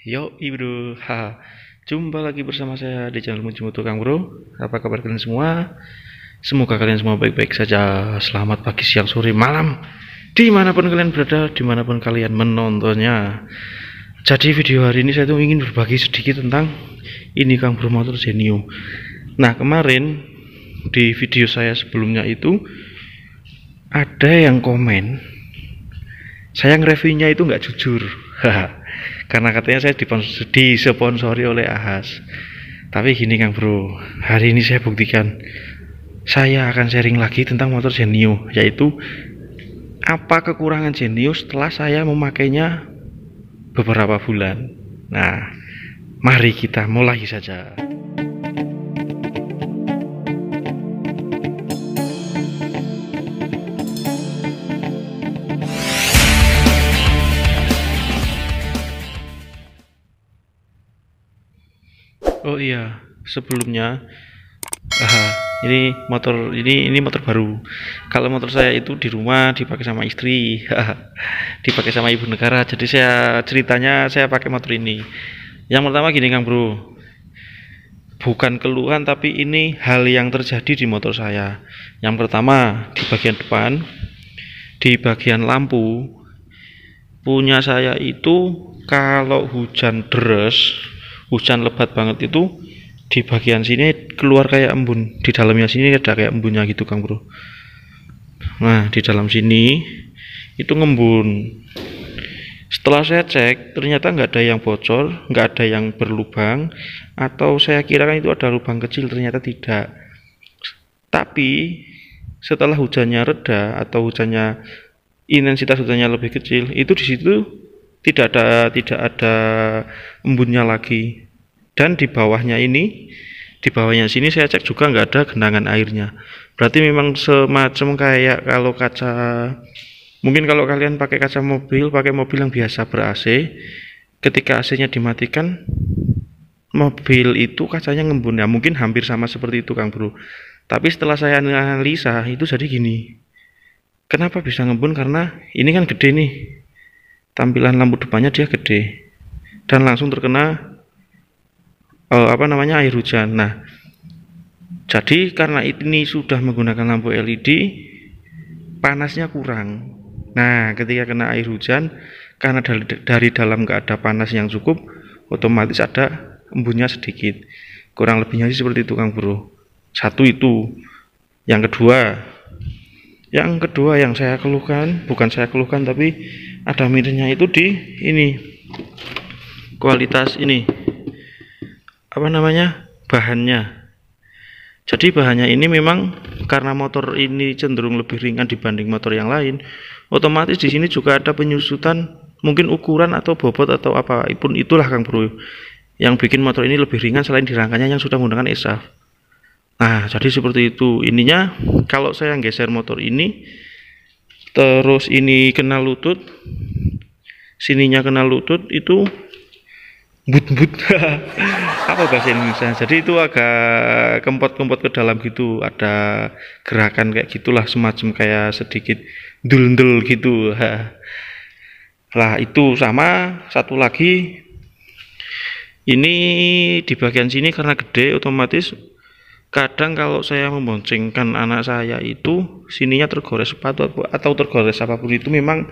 Yo Ibro, ha. Jumpa lagi bersama saya di channel Mujimu Tukang Bro. Apa kabar kalian semua? Semoga kalian semua baik-baik saja. Selamat pagi, siang, sore, malam. Dimanapun kalian berada, dimanapun kalian menontonnya. Jadi video hari ini saya tuh ingin berbagi sedikit tentang ini Kang Bro Motor Genio. Nah kemarin di video saya sebelumnya itu ada yang komen saya nge-reviewnya itu nggak jujur karena katanya saya disponsori oleh Ahas tapi gini Kang Bro hari ini saya buktikan saya akan sharing lagi tentang motor Genio yaitu apa kekurangan Genio setelah saya memakainya beberapa bulan nah mari kita mulai saja oh iya sebelumnya aha, ini motor ini ini motor baru kalau motor saya itu di rumah dipakai sama istri dipakai sama ibu negara jadi saya ceritanya saya pakai motor ini yang pertama gini Kang Bro bukan keluhan tapi ini hal yang terjadi di motor saya yang pertama di bagian depan di bagian lampu punya saya itu kalau hujan deras hujan lebat banget itu di bagian sini keluar kayak embun di dalamnya sini ada kayak embunnya gitu kang bro nah di dalam sini itu ngembun setelah saya cek ternyata nggak ada yang bocor nggak ada yang berlubang atau saya kira kan itu ada lubang kecil ternyata tidak tapi setelah hujannya reda atau hujannya intensitas hujannya lebih kecil itu di situ tidak ada tidak ada embunnya lagi dan di bawahnya ini di bawahnya sini saya cek juga nggak ada genangan airnya berarti memang semacam kayak kalau kaca mungkin kalau kalian pakai kaca mobil pakai mobil yang biasa ber AC ketika AC nya dimatikan mobil itu kacanya ngembun ya mungkin hampir sama seperti itu Kang Bro tapi setelah saya analisa itu jadi gini kenapa bisa ngembun karena ini kan gede nih tampilan lampu depannya dia gede dan langsung terkena uh, apa namanya air hujan. Nah, jadi karena ini sudah menggunakan lampu LED, panasnya kurang. Nah, ketika kena air hujan, karena dari, dari dalam nggak ada panas yang cukup, otomatis ada embunnya sedikit. Kurang lebihnya sih seperti itu, Kang Bro. Satu itu. Yang kedua, yang kedua yang saya keluhkan, bukan saya keluhkan tapi ada mirinya itu di ini kualitas ini apa namanya bahannya jadi bahannya ini memang karena motor ini cenderung lebih ringan dibanding motor yang lain otomatis di sini juga ada penyusutan mungkin ukuran atau bobot atau apa pun itulah Kang Bro yang bikin motor ini lebih ringan selain di yang sudah menggunakan esaf nah jadi seperti itu ininya kalau saya geser motor ini terus ini kena lutut sininya kena lutut itu but-but apa bahasa Indonesia jadi itu agak kempot-kempot ke dalam gitu ada gerakan kayak gitulah semacam kayak sedikit dul-dul gitu lah itu sama satu lagi ini di bagian sini karena gede otomatis kadang kalau saya memboncengkan anak saya itu sininya tergores sepatu atau tergores apapun itu memang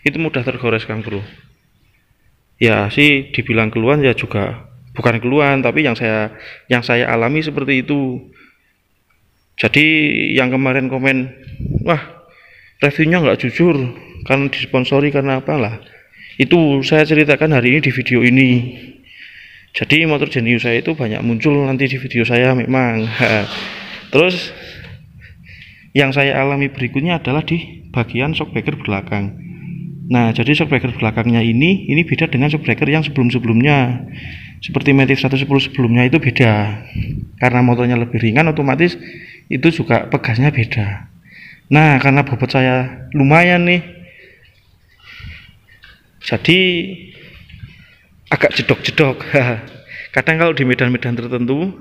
itu mudah tergores kang bro ya sih dibilang keluhan ya juga bukan keluhan tapi yang saya yang saya alami seperti itu jadi yang kemarin komen wah reviewnya nggak jujur kan disponsori karena apalah itu saya ceritakan hari ini di video ini jadi motor jenius saya itu banyak muncul nanti di video saya memang terus yang saya alami berikutnya adalah di bagian shockbreaker belakang nah jadi shockbreaker belakangnya ini ini beda dengan shockbreaker yang sebelum-sebelumnya seperti Matic 110 sebelumnya itu beda karena motornya lebih ringan otomatis itu juga pegasnya beda nah karena bobot saya lumayan nih jadi agak jedok-jedok. Kadang kalau di medan-medan tertentu,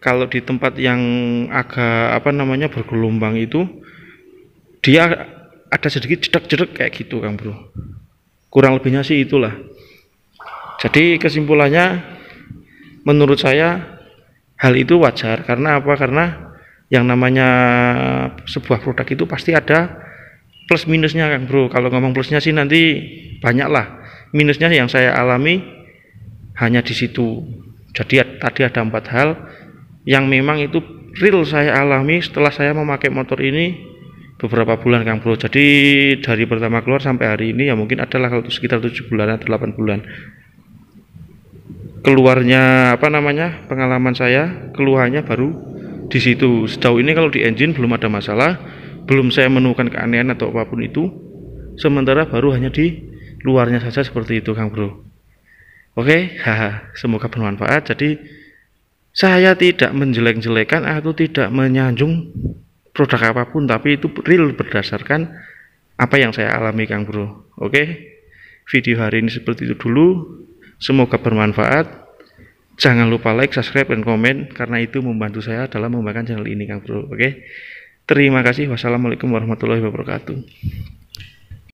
kalau di tempat yang agak apa namanya bergelombang itu, dia ada sedikit jedok-jedok kayak gitu, Kang Bro. Kurang lebihnya sih itulah. Jadi kesimpulannya, menurut saya hal itu wajar karena apa? Karena yang namanya sebuah produk itu pasti ada plus minusnya, Kang Bro. Kalau ngomong plusnya sih nanti banyak lah minusnya yang saya alami hanya di situ jadi tadi ada empat hal yang memang itu real saya alami setelah saya memakai motor ini beberapa bulan Kang Bro. Jadi dari pertama keluar sampai hari ini ya mungkin adalah kalau sekitar 7 bulan atau 8 bulan. Keluarnya apa namanya? pengalaman saya, keluhannya baru di situ. Sejauh ini kalau di engine belum ada masalah, belum saya menemukan keanehan atau apapun itu. Sementara baru hanya di luarnya saja seperti itu Kang Bro Oke haha semoga bermanfaat jadi saya tidak menjelek-jelekan atau tidak menyanjung produk apapun tapi itu real berdasarkan apa yang saya alami Kang Bro Oke video hari ini seperti itu dulu semoga bermanfaat jangan lupa like, subscribe, dan komen karena itu membantu saya dalam membangun channel ini Kang Bro. Oke. Terima kasih. Wassalamualaikum warahmatullahi wabarakatuh.